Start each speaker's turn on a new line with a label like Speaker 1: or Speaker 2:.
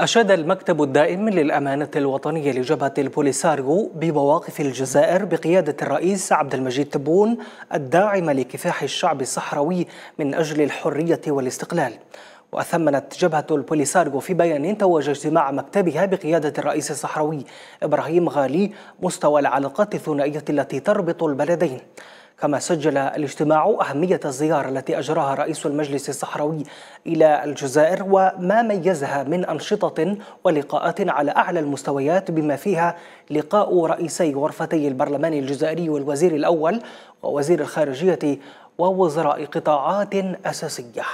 Speaker 1: أشاد المكتب الدائم للأمانة الوطنية لجبهة البوليساريو بمواقف الجزائر بقيادة الرئيس عبد المجيد تبون الداعمة لكفاح الشعب الصحراوي من أجل الحرية والاستقلال وأثمنت جبهة البوليساريو في بيان توج اجتماع مكتبها بقيادة الرئيس الصحراوي إبراهيم غالي مستوى العلاقات الثنائية التي تربط البلدين كما سجل الاجتماع أهمية الزيارة التي أجراها رئيس المجلس الصحراوي إلى الجزائر وما ميزها من أنشطة ولقاءات على أعلى المستويات بما فيها لقاء رئيسي غرفتي البرلمان الجزائري والوزير الأول ووزير الخارجية ووزراء قطاعات أساسية